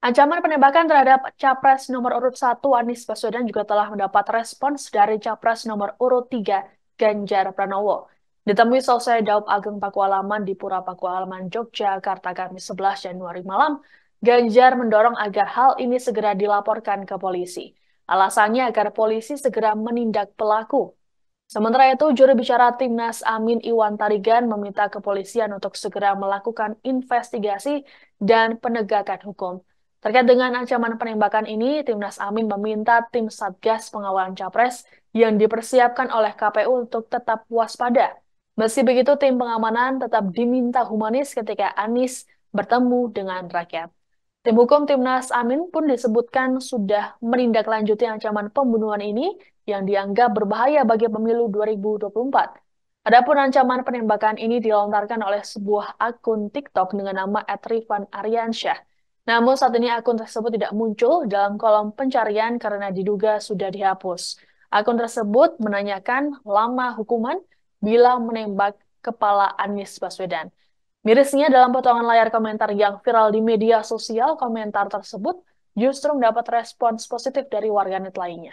Ancaman penembakan terhadap Capres nomor urut 1 Anies Baswedan juga telah mendapat respons dari Capres nomor urut 3 Ganjar Pranowo. Ditemui selesai Daup Ageng Pakualaman di Pura Pakualaman Yogyakarta, Kamis 11 Januari malam, Ganjar mendorong agar hal ini segera dilaporkan ke polisi. Alasannya agar polisi segera menindak pelaku. Sementara itu, juru bicara Timnas Amin Iwan Tarigan meminta kepolisian untuk segera melakukan investigasi dan penegakan hukum Terkait dengan ancaman penembakan ini, Timnas Amin meminta tim Satgas Pengawalan Capres yang dipersiapkan oleh KPU untuk tetap waspada. Meski begitu, tim pengamanan tetap diminta humanis ketika Anies bertemu dengan rakyat. Tim hukum Timnas Amin pun disebutkan sudah menindaklanjuti ancaman pembunuhan ini yang dianggap berbahaya bagi pemilu 2024. Adapun ancaman penembakan ini dilontarkan oleh sebuah akun TikTok dengan nama @rifan Aryansyah namun saat ini akun tersebut tidak muncul dalam kolom pencarian karena diduga sudah dihapus. Akun tersebut menanyakan lama hukuman bila menembak kepala Anies Baswedan. Mirisnya dalam potongan layar komentar yang viral di media sosial, komentar tersebut justru mendapat respons positif dari warganet lainnya.